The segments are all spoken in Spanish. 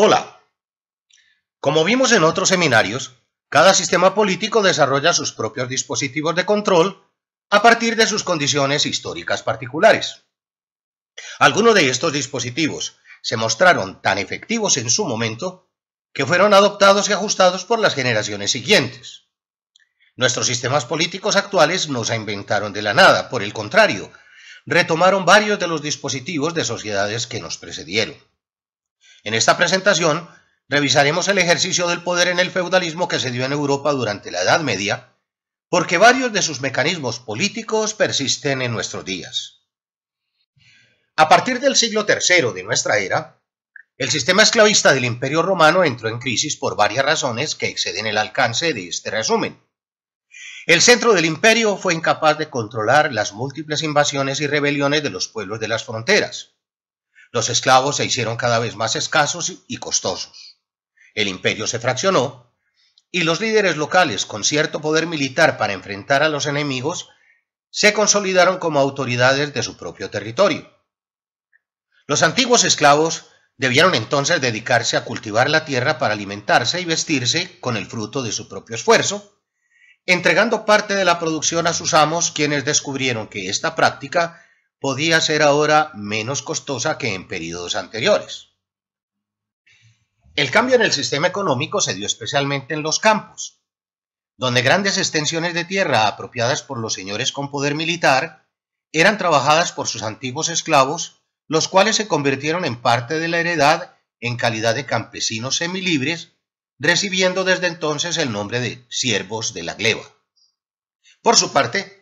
Hola. Como vimos en otros seminarios, cada sistema político desarrolla sus propios dispositivos de control a partir de sus condiciones históricas particulares. Algunos de estos dispositivos se mostraron tan efectivos en su momento que fueron adoptados y ajustados por las generaciones siguientes. Nuestros sistemas políticos actuales no se inventaron de la nada, por el contrario, retomaron varios de los dispositivos de sociedades que nos precedieron. En esta presentación revisaremos el ejercicio del poder en el feudalismo que se dio en Europa durante la Edad Media, porque varios de sus mecanismos políticos persisten en nuestros días. A partir del siglo III de nuestra era, el sistema esclavista del Imperio Romano entró en crisis por varias razones que exceden el alcance de este resumen. El centro del imperio fue incapaz de controlar las múltiples invasiones y rebeliones de los pueblos de las fronteras los esclavos se hicieron cada vez más escasos y costosos. El imperio se fraccionó y los líderes locales con cierto poder militar para enfrentar a los enemigos se consolidaron como autoridades de su propio territorio. Los antiguos esclavos debieron entonces dedicarse a cultivar la tierra para alimentarse y vestirse con el fruto de su propio esfuerzo, entregando parte de la producción a sus amos quienes descubrieron que esta práctica podía ser ahora menos costosa que en periodos anteriores. El cambio en el sistema económico se dio especialmente en los campos, donde grandes extensiones de tierra apropiadas por los señores con poder militar eran trabajadas por sus antiguos esclavos, los cuales se convirtieron en parte de la heredad en calidad de campesinos semilibres, recibiendo desde entonces el nombre de siervos de la gleba. Por su parte,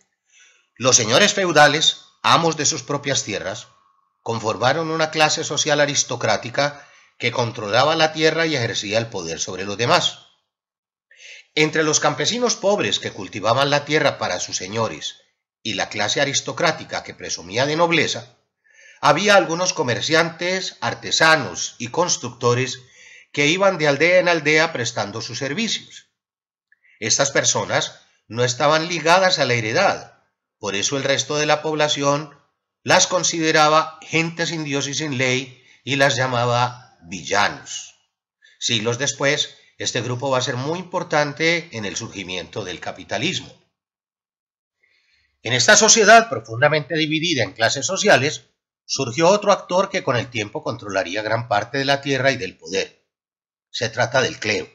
los señores feudales amos de sus propias tierras, conformaron una clase social aristocrática que controlaba la tierra y ejercía el poder sobre los demás. Entre los campesinos pobres que cultivaban la tierra para sus señores y la clase aristocrática que presumía de nobleza, había algunos comerciantes, artesanos y constructores que iban de aldea en aldea prestando sus servicios. Estas personas no estaban ligadas a la heredad, por eso el resto de la población las consideraba gente sin Dios y sin ley y las llamaba villanos. Siglos después, este grupo va a ser muy importante en el surgimiento del capitalismo. En esta sociedad profundamente dividida en clases sociales, surgió otro actor que con el tiempo controlaría gran parte de la tierra y del poder. Se trata del clero.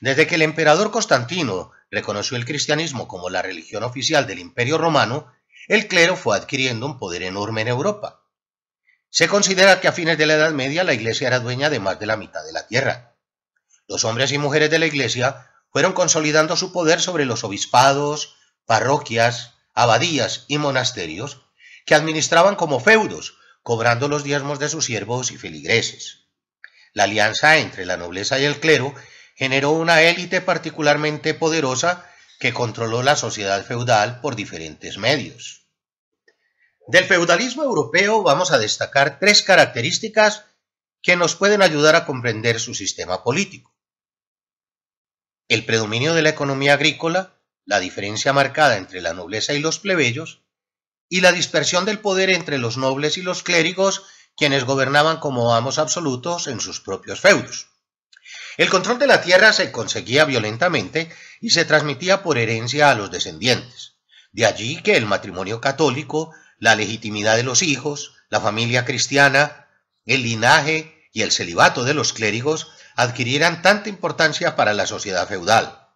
Desde que el emperador Constantino reconoció el cristianismo como la religión oficial del Imperio Romano, el clero fue adquiriendo un poder enorme en Europa. Se considera que a fines de la Edad Media la Iglesia era dueña de más de la mitad de la tierra. Los hombres y mujeres de la Iglesia fueron consolidando su poder sobre los obispados, parroquias, abadías y monasterios, que administraban como feudos, cobrando los diezmos de sus siervos y feligreses. La alianza entre la nobleza y el clero generó una élite particularmente poderosa que controló la sociedad feudal por diferentes medios. Del feudalismo europeo vamos a destacar tres características que nos pueden ayudar a comprender su sistema político. El predominio de la economía agrícola, la diferencia marcada entre la nobleza y los plebeyos, y la dispersión del poder entre los nobles y los clérigos, quienes gobernaban como amos absolutos en sus propios feudos. El control de la tierra se conseguía violentamente y se transmitía por herencia a los descendientes. De allí que el matrimonio católico, la legitimidad de los hijos, la familia cristiana, el linaje y el celibato de los clérigos adquirieran tanta importancia para la sociedad feudal.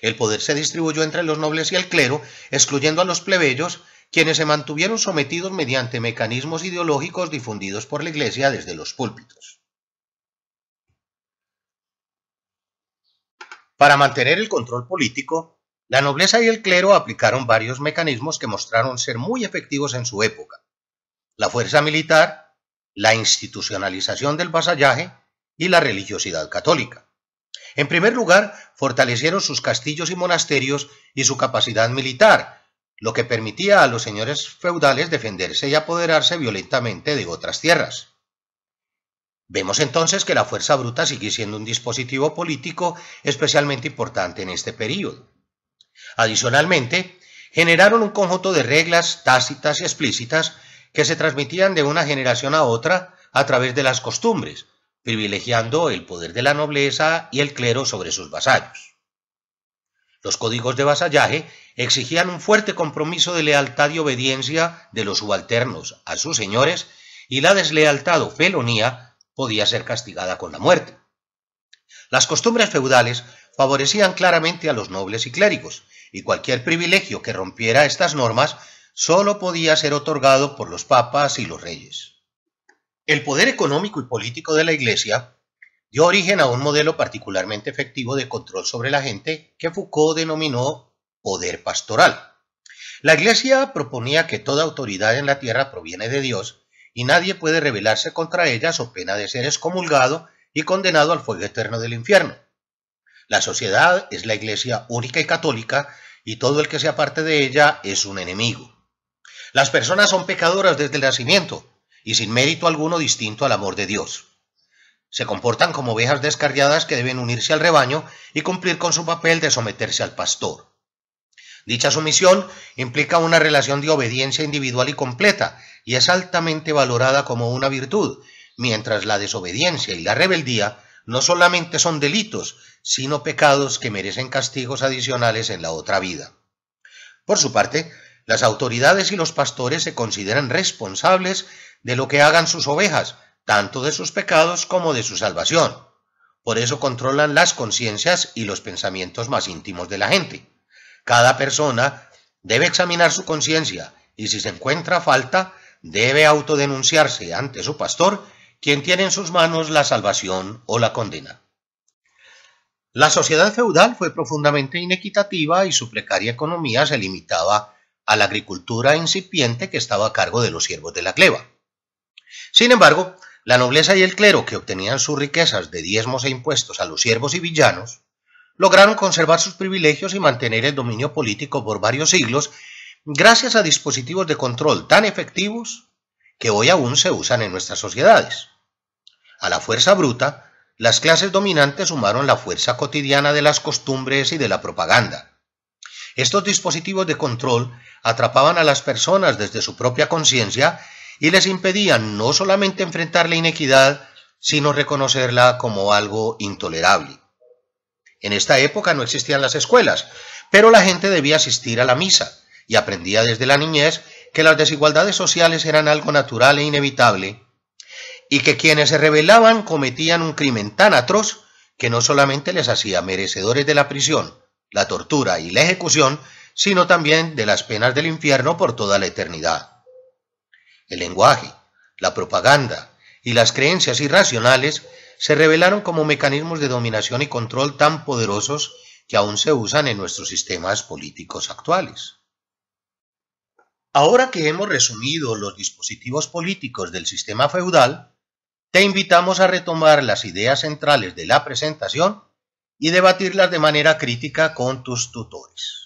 El poder se distribuyó entre los nobles y el clero, excluyendo a los plebeyos, quienes se mantuvieron sometidos mediante mecanismos ideológicos difundidos por la Iglesia desde los púlpitos. Para mantener el control político, la nobleza y el clero aplicaron varios mecanismos que mostraron ser muy efectivos en su época. La fuerza militar, la institucionalización del vasallaje y la religiosidad católica. En primer lugar, fortalecieron sus castillos y monasterios y su capacidad militar, lo que permitía a los señores feudales defenderse y apoderarse violentamente de otras tierras. Vemos entonces que la fuerza bruta sigue siendo un dispositivo político especialmente importante en este período. Adicionalmente, generaron un conjunto de reglas tácitas y explícitas que se transmitían de una generación a otra a través de las costumbres, privilegiando el poder de la nobleza y el clero sobre sus vasallos. Los códigos de vasallaje exigían un fuerte compromiso de lealtad y obediencia de los subalternos a sus señores y la deslealtad o felonía podía ser castigada con la muerte. Las costumbres feudales favorecían claramente a los nobles y clérigos, y cualquier privilegio que rompiera estas normas sólo podía ser otorgado por los papas y los reyes. El poder económico y político de la Iglesia dio origen a un modelo particularmente efectivo de control sobre la gente que Foucault denominó poder pastoral. La Iglesia proponía que toda autoridad en la tierra proviene de Dios y nadie puede rebelarse contra ellas o pena de ser excomulgado y condenado al fuego eterno del infierno. La sociedad es la iglesia única y católica y todo el que sea parte de ella es un enemigo. Las personas son pecadoras desde el nacimiento y sin mérito alguno distinto al amor de Dios. Se comportan como ovejas descarriadas que deben unirse al rebaño y cumplir con su papel de someterse al pastor. Dicha sumisión implica una relación de obediencia individual y completa y es altamente valorada como una virtud, mientras la desobediencia y la rebeldía no solamente son delitos, sino pecados que merecen castigos adicionales en la otra vida. Por su parte, las autoridades y los pastores se consideran responsables de lo que hagan sus ovejas, tanto de sus pecados como de su salvación. Por eso controlan las conciencias y los pensamientos más íntimos de la gente. Cada persona debe examinar su conciencia y si se encuentra falta, debe autodenunciarse ante su pastor, quien tiene en sus manos la salvación o la condena. La sociedad feudal fue profundamente inequitativa y su precaria economía se limitaba a la agricultura incipiente que estaba a cargo de los siervos de la cleva. Sin embargo, la nobleza y el clero que obtenían sus riquezas de diezmos e impuestos a los siervos y villanos, lograron conservar sus privilegios y mantener el dominio político por varios siglos gracias a dispositivos de control tan efectivos que hoy aún se usan en nuestras sociedades. A la fuerza bruta, las clases dominantes sumaron la fuerza cotidiana de las costumbres y de la propaganda. Estos dispositivos de control atrapaban a las personas desde su propia conciencia y les impedían no solamente enfrentar la inequidad, sino reconocerla como algo intolerable. En esta época no existían las escuelas, pero la gente debía asistir a la misa y aprendía desde la niñez que las desigualdades sociales eran algo natural e inevitable y que quienes se rebelaban cometían un crimen tan atroz que no solamente les hacía merecedores de la prisión, la tortura y la ejecución, sino también de las penas del infierno por toda la eternidad. El lenguaje, la propaganda y las creencias irracionales se revelaron como mecanismos de dominación y control tan poderosos que aún se usan en nuestros sistemas políticos actuales. Ahora que hemos resumido los dispositivos políticos del sistema feudal, te invitamos a retomar las ideas centrales de la presentación y debatirlas de manera crítica con tus tutores.